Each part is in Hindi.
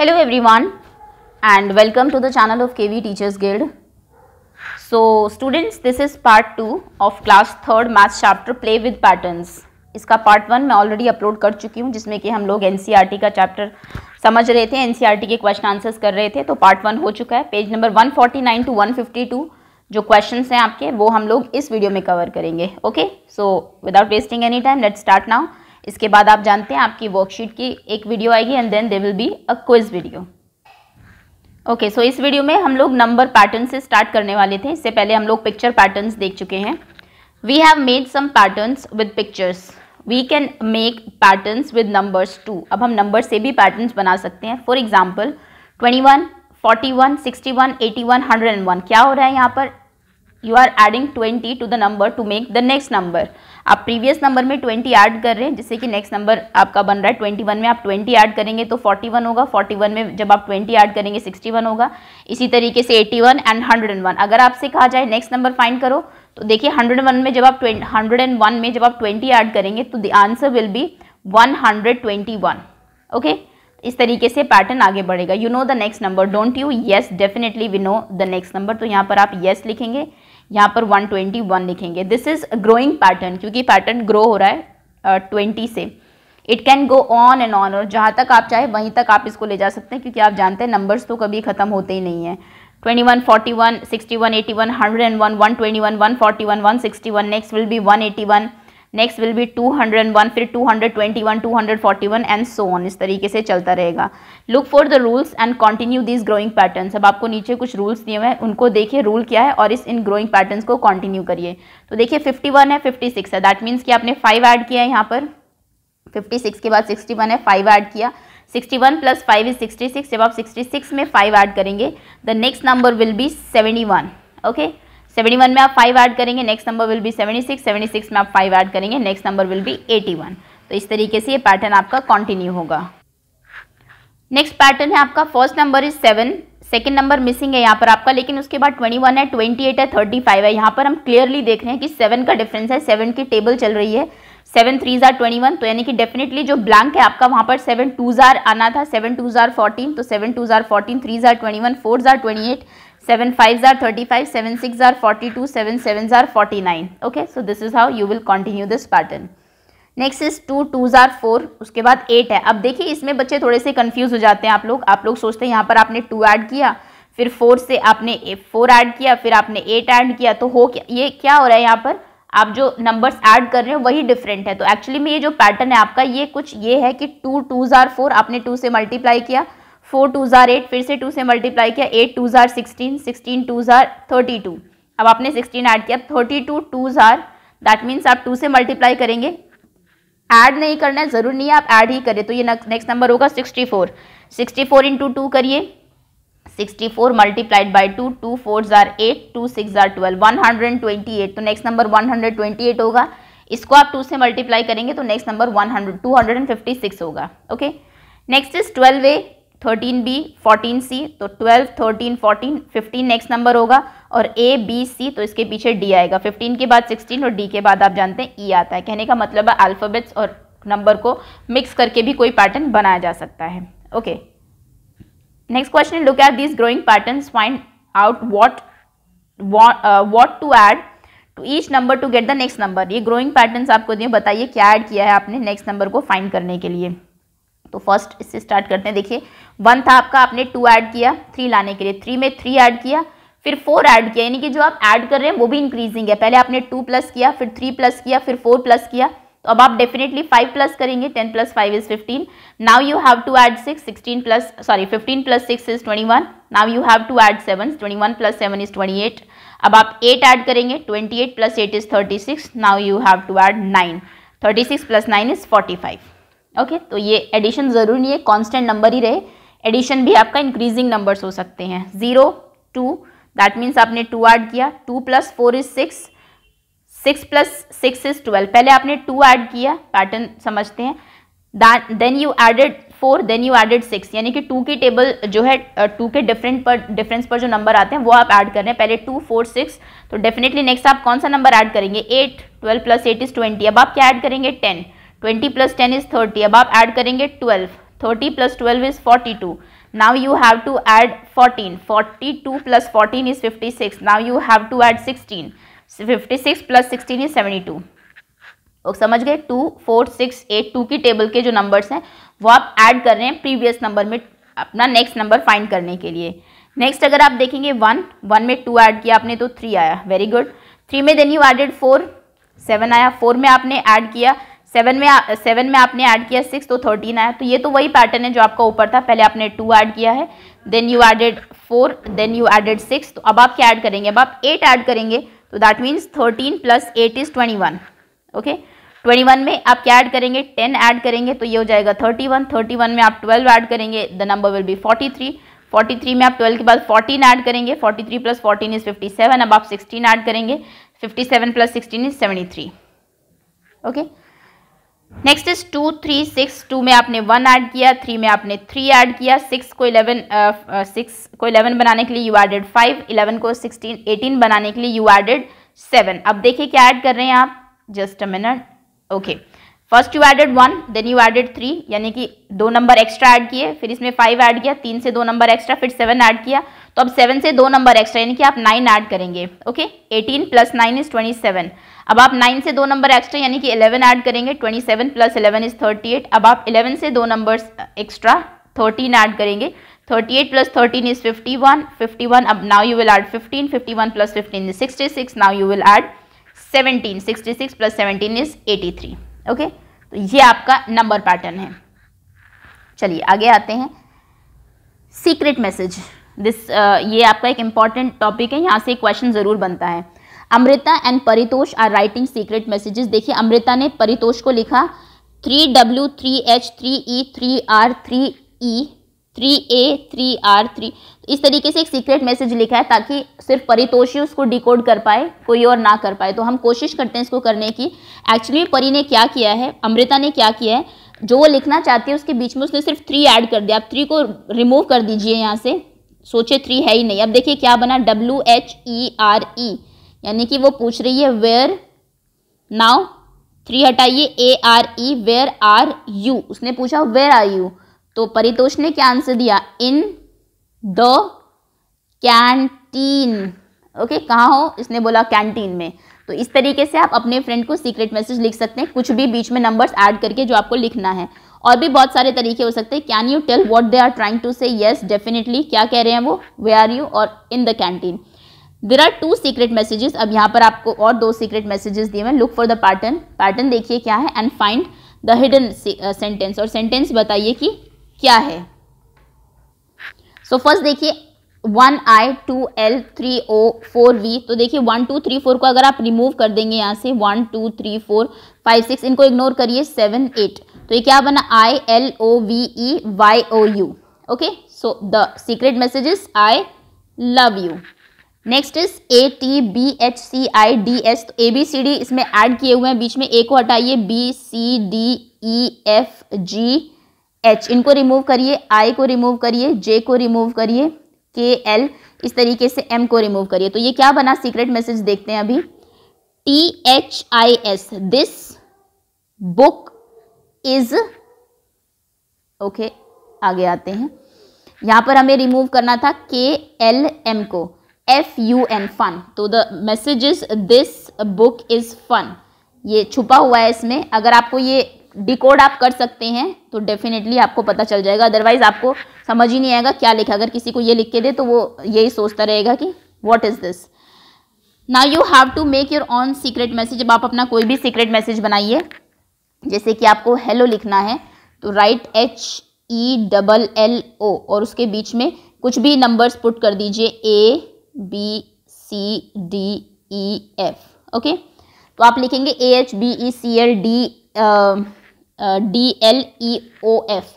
Hello everyone and welcome to the channel of KV teachers guild so students this is part two of class third math chapter play with patterns इसका पार्ट वन मैं ऑलरेडी अपलोड कर चुकी हूँ जिसमें कि हम लोग एन e का चैप्टर समझ रहे थे एन e के क्वेश्चन आंसर्स कर रहे थे तो पार्ट वन हो चुका है page number one two one जो क्वेश्चन हैं आपके वो हम लोग इस वीडियो में कवर करेंगे okay so without wasting any time let start now इसके बाद आप जानते हैं आपकी वर्कशीट की एक वीडियो आएगी and then they will be a quiz video okay so इस वीडियो में हम लोग नंबर पैटर्न से स्टार्ट करने वाले थे इससे पहले हम लोग पिक्चर पैटर्न देख चुके हैं we have made some pattern with pictures we can make patterns with numbers too अब हम नंबर से भी पैटर्न बना सकते हैं for example twenty one forty one sixty one eighty one hundred and one क्या हो रहा है यहाँ पर you are adding twenty to the number to make the next number आप प्रीवियस नंबर में ट्वेंटी ऐड कर रहे हैं जिससे कि नेक्स्ट नंबर आपका बन रहा है ट्वेंटी वन में आप ट्वेंटी ऐड करेंगे तो फोर्टी वन होगा फोर्टी वन में जब आप ट्वेंटी ऐड करेंगे सिक्सटी वन होगा इसी तरीके से eighty one and hundred and one अगर आपसे कहा जाए नेक्स्ट नंबर फाइंड करो तो देखिए हंड्रेड वन में जब आप हंड्रेड एंड वन में जब आप ट्वेंटी ऐड करेंगे तो the answer will be one hundred twenty one okay इस तरीके से पैटर्न आगे बढ़ेगा you know the next number don't you yes definitely we know the next number तो यहाँ पर आप येस yes लिखेंगे यहाँ पर 121 लिखेंगे दिस इज ग्रोइंग पैटर्न क्योंकि पैटर्न ग्रो हो रहा है ट्वेंटी से it can go on and on और जहाँ तक आप चाहे वहीं तक आप इसको ले जा सकते हैं क्योंकि आप जानते हैं नंबर्स तो कभी ख़त्म होते ही नहीं है 21, 41, 61, 81, 101, 121, 141, 161, next will be 181, next will be 201 फिर 221 241 एंड सो ऑन इस तरीके से चलता रहेगा look for the rules and continue this growing pattern अब आपको नीचे कुछ रूल्स दिए हुए हैं उनको देखिए रूल क्या है और इस इन ग्रोइंग पैटर्न्स को कंटिन्यू करिए तो देखिए 51 है 56 है दैट मीन्स कि आपने फाइव ऐड किया है यहाँ पर 56 के बाद 61 है फाइव ऐड किया 61 one plus five is sixty जब आप 66 में फाइव ऐड करेंगे the next number will be 71 okay okay? Seventy one में आप फाइव ऐड करेंगे next number will be seventy six seventy six में आप फाइव ऐड करेंगे next number will be eighty one तो इस तरीके से ये पैटर्न आपका कॉन्टिन्यू होगा नेक्स्ट पैटर्न है आपका first number is seven second number missing है यहाँ पर आपका लेकिन उसके बाद ट्वेंटी वन है ट्वेंटी एट है थर्टी फाइव है यहाँ पर हम क्लियरली देख रहे हैं कि सेवन का डिफरेंस है सेवन की टेबल चल रही है seven three jar twenty one तो यानी कि डेफिनेटली जो ब्लैंक है आपका वहाँ पर सेवन टू जार आना था सेवन टू जार फोर्टीन तो seven two are fourteen three jar twenty one four are twenty eight seven five thirty five seven six are forty two seven seven are forty nine okay so this is how you will continue this pattern next is two twos are four उसके बाद एट है अब देखिए इसमें बच्चे थोड़े से कन्फ्यूज हो जाते हैं आप लोग आप लोग सोचते हैं यहाँ पर आपने टू ऐड किया फिर फोर से आपने फोर ऐड किया फिर आपने एट ऐड किया तो हो क्या ये क्या हो रहा है यहाँ पर आप जो नंबर्स ऐड कर रहे हो वही डिफरेंट है तो एक्चुअली में ये जो पैटर्न है आपका ये कुछ ये है कि टू टूज आर फोर आपने टू से मल्टीप्लाई किया फोर टू ज़ार एट फिर से टू से मल्टीप्लाई किया eight two are sixteen sixteen two are thirty two अब आपने सिक्सटीन ऐड किया thirty two two are that means आप टू से मल्टीप्लाई करेंगे ऐड नहीं करना है ज़रूर नहीं है आप ऐड ही करें तो ये नेक्स्ट नंबर होगा sixty four sixty four into two करिए sixty four multiplied by two two four are eight two six are twelve one hundred twenty eight तो next number one hundred twenty eight होगा इसको आप टू से मल्टीप्लाई करेंगे तो next number one hundred two hundred and fifty six होगा okay next is twelve A thirteen B fourteen C तो twelve thirteen fourteen fifteen next number होगा और ए बी सी तो इसके पीछे डी आएगा फिफ्टीन के बाद सिक्सटीन और डी के बाद आप जानते हैं ई e आता है कहने का मतलब है अल्फ़ाबेट्स और नंबर को मिक्स करके भी कोई पैटर्न बनाया जा सकता है okay next question look at this growing pattern find out what what to add to each number to get the next number ये ग्रोइंग पैटर्न आपको दिए बताइए क्या ऐड किया है आपने नेक्स्ट नंबर को फाइंड करने के लिए तो फर्स्ट इससे स्टार्ट करते हैं देखिए वन था आपका आपने टू ऐड किया थ्री लाने के लिए थ्री में थ्री ऐड किया फिर फोर ऐड किया यानी कि जो आप ऐड कर रहे हैं वो भी इंक्रीजिंग है पहले आपने टू प्लस किया फिर थ्री प्लस किया फिर फोर प्लस किया तो अब आप डेफिनेटली फाइव प्लस करेंगे ten plus five is fifteen now you have to add six sixteen plus sorry fifteen plus six is twenty one now you have to add seven twenty one plus seven is twenty eight अब आप एट ऐड करेंगे twenty eight plus eight is thirty six now you have to add nine thirty six plus nine is forty five okay तो ये एडिशन ज़रूरी नहीं है कांस्टेंट नंबर ही रहे एडिशन भी आपका इंक्रीजिंग नंबर्स हो सकते हैं ज़ीरो टू दैट मीन्स आपने टू ऐड किया two plus four is six six plus six is twelve पहले आपने टू ऐड किया पैटर्न समझते हैं then you added four then you added six यानी कि टू की टेबल जो है टू के डिफरेंट पर डिफरेंस पर जो नंबर आते हैं वो आप ऐड कर रहे हैं पहले टू फोर सिक्स तो डेफिनेटली नेक्स्ट आप कौन सा नंबर ऐड करेंगे eight twelve plus eight is twenty अब आप क्या ऐड करेंगे ten twenty plus ten is thirty अब आप ऐड करेंगे twelve thirty plus twelve is forty two you have to add fourteen forty two plus fourteen is fifty six now you have to add sixteen fifty six plus sixteen is seventy two okay समझ गए two four six eight two की टेबल के जो नंबर्स हैं वो आप ऐड कर रहे हैं प्रीवियस नंबर में अपना नेक्स्ट नंबर फाइंड करने के लिए नेक्स्ट अगर आप देखेंगे वन वन में टू ऐड किया आपने तो थ्री आया वेरी गुड थ्री में then you added four seven आया फोर में आपने ऐड किया सेवन में सेवन में आपने ऐड किया सिक्स तो थर्टीन आया तो ये तो वही पैटर्न है जो आपका ऊपर था पहले आपने टू ऐड किया है then you added four then you added six तो अब आप क्या ऐड करेंगे अब आप एट ऐड करेंगे तो that means thirteen plus eight is twenty one okay twenty one में आप क्या ऐड करेंगे टेन ऐड करेंगे तो ये हो जाएगा थर्टी वन थर्टी वन में आप ट्वेल्व ऐड करेंगे the number will be forty three forty three में आप ट्वेल्व के बाद फोर्टीन ऐड करेंगे forty three plus fourteen is fifty seven अब आप सिक्सटीन ऐड करेंगे fifty seven plus sixteen is seventy three okay next is two three six two में आपने वन ऐड किया थ्री में आपने थ्री ऐड किया सिक्स को इलेवन सिक्स uh, uh, को इलेवन बनाने के लिए यू एडेड फाइव इलेवन को सिक्सटीन एटीन बनाने के लिए यू एडेड सेवन अब देखिए क्या ऐड कर रहे हैं आप just a minute okay first you added one then you added three यानी कि दो नंबर एक्स्ट्रा ऐड किए फिर इसमें फाइव ऐड किया तीन से दो नंबर एक्स्ट्रा फिर सेवन ऐड किया तो अब सेवन से दो नंबर एक्स्ट्रा यानी कि आप नाइन ऐड करेंगे okay eighteen plus nine is twenty seven अब आप नाइन से दो नंबर एक्स्ट्रा यानी कि इलेवन ऐड करेंगे twenty seven plus eleven is thirty eight अब आप इलेवन से दो नंबर एक्स्ट्रा थर्टीन ऐड करेंगे thirty eight plus thirteen is fifty one fifty one अब now you will add fifteen fifty one plus fifteen is sixty six now you will add seventeen sixty six plus seventeen is eighty three okay तो ये आपका नंबर पैटर्न है चलिए आगे आते हैं सीक्रेट मैसेज दिस uh, ये आपका एक इम्पॉर्टेंट टॉपिक है यहाँ से एक क्वेश्चन ज़रूर बनता है Amrita and Paritosh are writing secret messages देखिए अमृता ने परितोष को लिखा three W three H three E three R three E three A three R three इस तरीके से एक सीक्रेट मैसेज लिखा है ताकि सिर्फ परितोष ही उसको डिकोड कर पाए कोई और ना कर पाए तो हम कोशिश करते हैं इसको करने की एक्चुअली परी ने क्या किया है अमृता ने क्या किया है जो वो लिखना चाहती है उसके बीच में उसने सिर्फ थ्री ऐड कर दिया आप थ्री को रिमूव कर दीजिए यहाँ से सोचे थ्री है ही नहीं अब देखिए क्या बना W H E R E यानी कि वो पूछ रही है वेयर नाउ थ्री हटाइए A R E where are you उसने पूछा वेयर आर यू तो परितोष ने क्या आंसर दिया इन द कैंटीन ओके कहाँ हो इसने बोला कैंटीन में तो इस तरीके से आप अपने फ्रेंड को सीक्रेट मैसेज लिख सकते हैं कुछ भी बीच में नंबर्स ऐड करके जो आपको लिखना है और भी बहुत सारे तरीके हो सकते हैं can you tell what they are trying to say yes definitely क्या कह रहे हैं वो वे आर यू और in the canteen there are two secret messages अब यहाँ पर आपको और दो सीक्रेट मैसेजेस दिए हुए हैं look for the pattern pattern देखिए क्या है and find the hidden sentence और सेंटेंस बताइए कि क्या है सो फर्स्ट देखिए one I two L three O four V तो देखिए वन टू थ्री फोर को अगर आप रिमूव कर देंगे यहाँ से one two three four five six इनको इग्नोर करिए सेवन एट तो ये क्या बना I L O V E Y O U okay so the secret message is I love you next is A T B H C I D S तो ए बी सी डी इसमें ऐड किए हुए हैं बीच में ए को हटाइए B C D E F G H इनको रिमूव करिए आई को रिमूव करिए जे को रिमूव करिए के एल इस तरीके से एम को रिमूव करिए तो ये क्या बना सीक्रेट मैसेज देखते हैं अभी T H I S this book is okay आगे आते हैं यहां पर हमें रिमूव करना था के एल एम को एफ यू एन फन तो the message is this book is fun ये छुपा हुआ है इसमें अगर आपको ये डिकोड आप कर सकते हैं तो डेफिनेटली आपको पता चल जाएगा अदरवाइज आपको समझ ही नहीं आएगा क्या लिखा अगर किसी को ये लिख के दे तो वो यही सोचता रहेगा कि what is this now you have to make your own secret message अब आप अपना कोई भी सीक्रेट मैसेज बनाइए जैसे कि आपको हेलो लिखना है तो write H E double L O और उसके बीच में कुछ भी नंबर्स पुट कर दीजिए A B C D E F okay तो आप लिखेंगे A H B E C L D D L E O F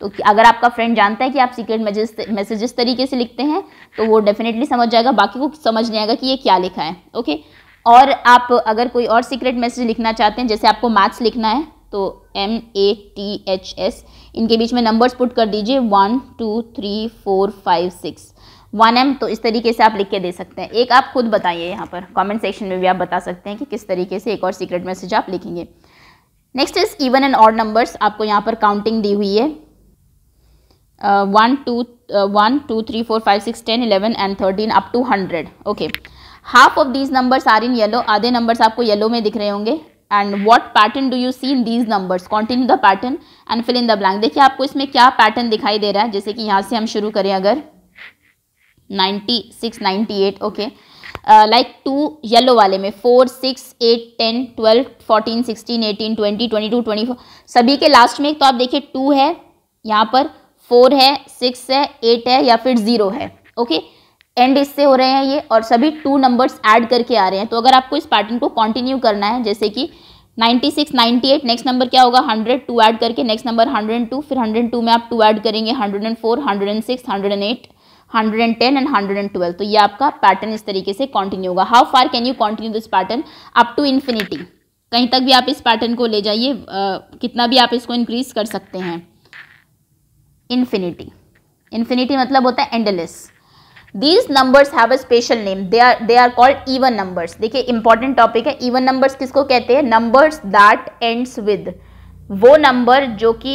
तो अगर आपका फ्रेंड जानता है कि आप सीक्रेट मैसेज इस तरीके से लिखते हैं तो वो डेफिनेटली समझ जाएगा बाकी को समझ नहीं आएगा कि ये क्या लिखा है ओके और आप अगर कोई और सीक्रेट मैसेज लिखना चाहते हैं जैसे आपको मैथ्स लिखना है तो M A T H S इनके बीच में नंबर्स पुट कर दीजिए one two three four five six one M तो इस तरीके से आप लिख के दे सकते हैं एक आप खुद बताइए यहाँ पर कमेंट सेक्शन में भी आप बता सकते हैं कि किस तरीके से एक और सीक्रेट मैसेज आप लिखेंगे next is even and odd numbers आपको यहाँ पर काउंटिंग दी हुई है one two one two three four five six ten eleven and thirteen up to hundred okay half of these numbers are in yellow आधे नंबर्स आपको येलो में दिख रहे होंगे and what pattern do you see in these numbers continue the pattern and fill in the blank देखिए आपको इसमें क्या पैटर्न दिखाई दे रहा है जैसे कि यहाँ से हम शुरू करें अगर ninety six ninety eight okay like to yellow वाले में four six eight ten twelve fourteen sixteen eighteen twenty twenty two twenty four सभी के लास्ट में तो आप देखिए टू है यहाँ पर फोर है सिक्स है एट है या फिर ज़ीरो है ओके okay? एंड इससे हो रहे हैं ये और सभी टू नंबर्स ऐड करके आ रहे हैं तो अगर आपको इस पैटर्न को कंटिन्यू करना है जैसे कि 96, 98 नेक्स्ट नंबर क्या होगा 100 टू ऐड करके नेक्स्ट नंबर 102 फिर 102 में आप टू ऐड करेंगे 104, 106, 108, 110 एंड 112 तो ये आपका पैटर्न इस तरीके से कॉन्टिन्यू होगा how far can you continue this pattern up to infinity कहीं तक भी आप इस पैटर्न को ले जाइए कितना भी आप इसको इंक्रीज कर सकते हैं इन्फिनिटी इन्फिनिटी मतलब होता है endless these numbers have a special name they are they are called even numbers देखिए इंपॉर्टेंट टॉपिक है इवन नंबर्स किसको कहते हैं नंबर्स दैट एंड्स विद वो नंबर जो कि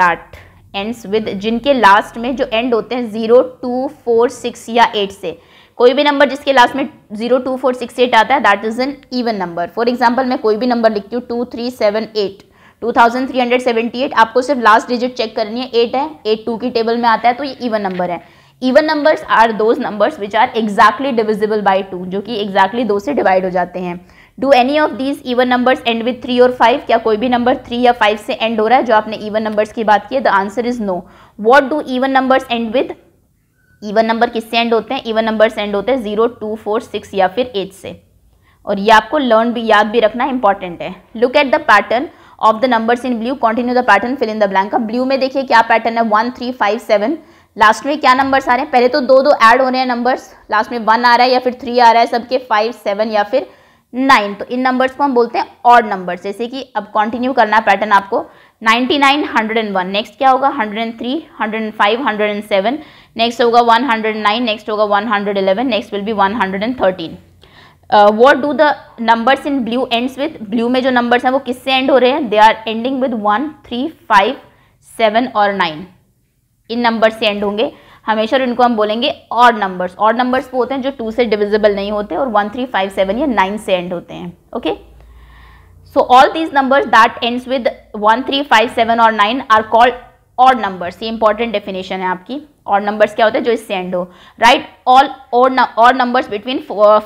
दैट एंड्स विद जिनके लास्ट में जो एंड होते हैं जीरो टू फोर सिक्स या एट से कोई भी नंबर जिसके लास्ट में zero two four six eight आता है that is an even number for example मैं कोई भी नंबर लिखती हूँ two three seven eight two thousand three hundred seventy eight आपको सिर्फ लास्ट डिजिट चेक करनी है एट है एट टू की टेबल में आता है तो ये इवन नंबर है even numbers are those numbers which are exactly divisible by two जो कि एग्जैक्टली exactly दो से डिवाइड हो जाते हैं do any of these even numbers end with three और फाइव क्या कोई भी नंबर थ्री या फाइव से एंड हो रहा है जो आपने इवन नंबर्स की बात की है the answer is no what do even numbers end with even number किससे एंड होते हैं इवन नंबर्स एंड होते हैं जीरो टू फोर सिक्स या फिर एट से और ये आपको लर्न भी याद भी रखना इंपॉर्टेंट है look at the pattern of the numbers in blue continue the pattern fill in the blank blue में देखिए क्या पैटर्न है one three five seven last में क्या नंबर्स आ रहे हैं पहले तो दो दो ऐड हो रहे हैं नंबर्स लास्ट में वन आ रहा है या फिर थ्री आ रहा है सबके फाइव सेवन या फिर नाइन तो इन नंबर्स को हम बोलते हैं ऑड नंबर जैसे कि अब कंटिन्यू करना है पैटर्न आपको ninety nine hundred and one next क्या होगा hundred and three hundred and five hundred and seven next होगा वन हंड्रेड नाइन नेक्स्ट होगा one hundred eleven next will be one hundred and thirteen what do the numbers in blue ends with blue में जो नंबर्स हैं वो किससे एंड हो रहे हैं they are ending with one three five seven और नाइन इन नंबर्स से एंड होंगे हमेशा और इनको हम बोलेंगे ऑड नंबर्स ऑड नंबर्स वो होते हैं जो टू से डिविजिबल नहीं होते और वन थ्री फाइव सेवन या नाइन से एंड होते हैं okay so all these numbers that ends with one three five seven और nine are called odd numbers ये इंपॉर्टेंट डेफिनेशन है आपकी और नंबर्स क्या होते हैं जो इससे एंड हो राइट ऑल uh, और और numbers between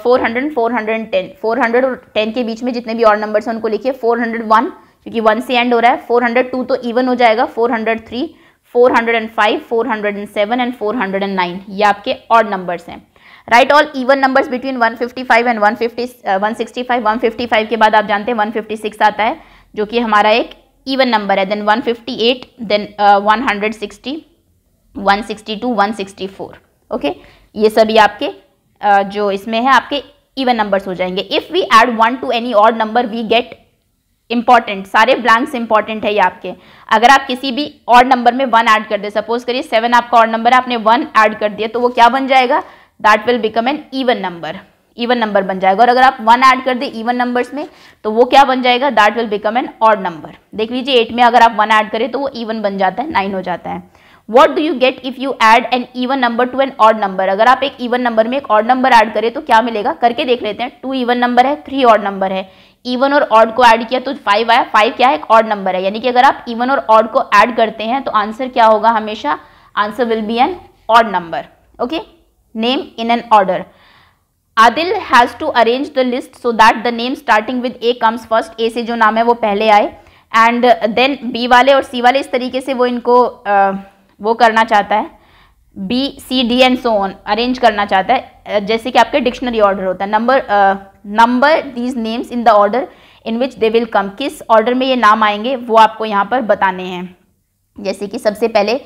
four hundred four hundred ten four hundred और टेन के बीच में जितने भी और नंबर्स हैं उनको लिखिए फोर हंड्रेड वन क्योंकि वन से एंड हो रहा है फोर हंड्रेड टू तो इवन हो जाएगा four hundred three four 407 end 409 ये आपके ऑड नंबर्स हैं right all even numbers between 155 end one fifty five के बाद आप जानते हैं 156 आता है जो कि हमारा एक इवन नंबर है then 158 then uh, 160 162 164 okay okay? ये सभी आपके uh, जो इसमें है आपके इवन नंबर्स हो जाएंगे if we add one to any odd number we get important सारे ब्लैंक्स इंपॉर्टेंट है ये आपके अगर आप किसी भी और नंबर में वन ऐड कर दे सपोज करिए सेवन आपका और नंबर है आपने वन ऐड कर दिया तो वो क्या बन जाएगा that will become an even number even number बन जाएगा और अगर आप वन ऐड कर दे इवन नंबर्स में तो वो क्या बन जाएगा that will become an odd number देख लीजिए एट में अगर आप वन ऐड करें तो वो इवन बन जाता है नाइन हो जाता है what do you get if you add an even number to an odd number अगर आप एक इवन नंबर में एक ऑड नंबर ऐड करें तो क्या मिलेगा करके देख लेते हैं टू इवन नंबर है थ्री ऑड नंबर है इवन और ऑड को ऐड किया तो फाइव आया फाइव क्या है एक ऑड नंबर है यानी कि अगर आप इवन और ऑड को ऐड करते हैं तो आंसर क्या होगा हमेशा answer will be an odd number okay name in an order Adil has to arrange the list so that the name starting with A comes first A से जो नाम है वो पहले आए एंड देन बी वाले और सी वाले इस तरीके से वो इनको uh, वो करना चाहता है B C D and so on arrange करना चाहता है जैसे कि आपके डिक्शनरी ऑर्डर होता है number number these names in the order in which they will come किस ऑर्डर में ये नाम आएंगे वो आपको यहाँ पर बताने हैं जैसे कि सबसे पहले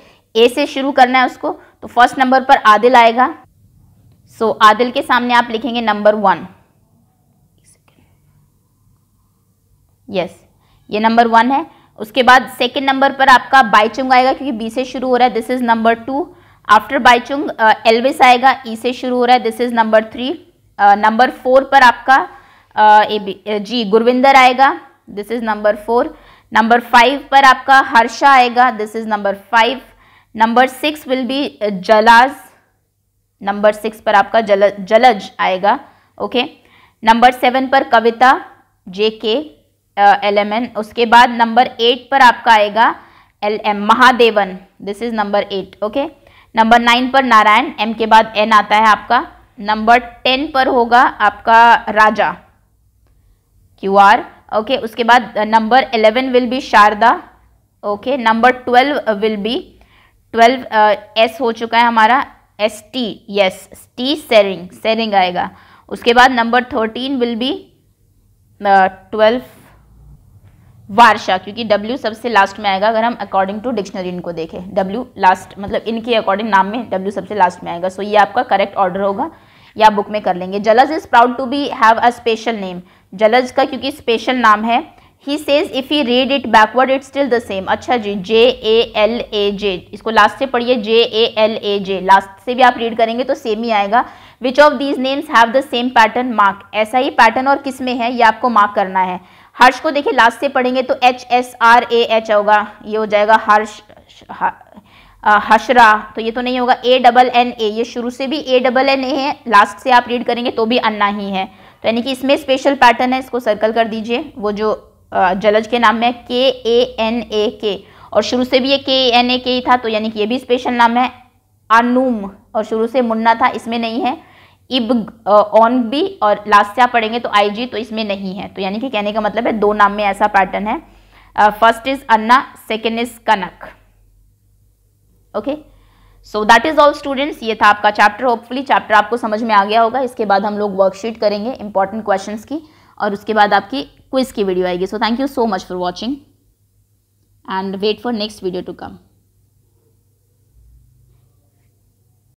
ए से शुरू करना है उसको तो फर्स्ट नंबर पर आदिल आएगा सो so, आदिल के सामने आप लिखेंगे नंबर वन यस yes, ये नंबर वन है उसके बाद सेकेंड नंबर पर आपका बाईचुंग आएगा क्योंकि बी से शुरू हो रहा है this is number two after Bhaichung Elvis आएगा ई e से शुरू हो रहा है this is number three number four पर आपका ए बी जी गुरविंदर आएगा this is number four number five पर आपका हर्षा आएगा this is number five number six will be Jalaj number six पर आपका जल जलज आएगा ओके नंबर सेवन पर कविता जे के एल एम एन उसके बाद नंबर एट पर आपका आएगा L M Mahadevan this is number eight okay number nine पर नारायण एम के बाद एन आता है आपका नंबर टेन पर होगा आपका राजा क्यू आर ओके उसके बाद number eleven will be Sharda okay number twelve will be twelve S हो चुका है हमारा S T yes T Tsering Tsering आएगा उसके बाद number thirteen will be twelve Varsha क्योंकि W सबसे लास्ट में आएगा अगर हम अकॉर्डिंग टू डिक्शनरी इनको देखें W लास्ट मतलब इनके अकॉर्डिंग नाम में W सबसे लास्ट में आएगा सो so, ये आपका करेक्ट ऑर्डर होगा या बुक में कर लेंगे Jalaj is proud to be have a special name Jalaj का क्योंकि स्पेशल नाम है he says if you read it backward it still the same अच्छा G J A L A जे इसको लास्ट से पढ़िए जे A L A J last से भी आप रीड करेंगे तो सेम ही आएगा which of these names have the same pattern mark ऐसा ही पैटर्न और किस में है ये आपको मार्क करना है हर्ष को देखिए लास्ट से पढ़ेंगे तो H S R A H होगा ये हो जाएगा हर्ष हशरा तो ये तो नहीं होगा ए डबल एन ए ये शुरू से भी ए डबल एन ए है लास्ट से आप रीड करेंगे तो भी अन्ना ही है तो यानी कि इसमें स्पेशल पैटर्न है इसको सर्कल कर दीजिए वो जो जलज के नाम में के ए एन ए के और शुरू से भी ये के एन ए के ही था तो यानी कि ये भी स्पेशल नाम है अनूम और शुरू से मुन्ना था इसमें नहीं है इब ऑन बी और लास्ट से आप पढ़ेंगे तो आई जी तो इसमें नहीं है तो यानी कि कहने का मतलब है दो नाम में ऐसा पैटर्न है first is Anna second is Kanak okay so that is all students ये था आपका चैप्टर होपफुली चैप्टर आपको समझ में आ गया होगा इसके बाद हम लोग वर्कशीट करेंगे इंपॉर्टेंट क्वेश्चन की और उसके बाद आपकी क्विज की वीडियो आएगी so thank you so much for watching and wait for next video to come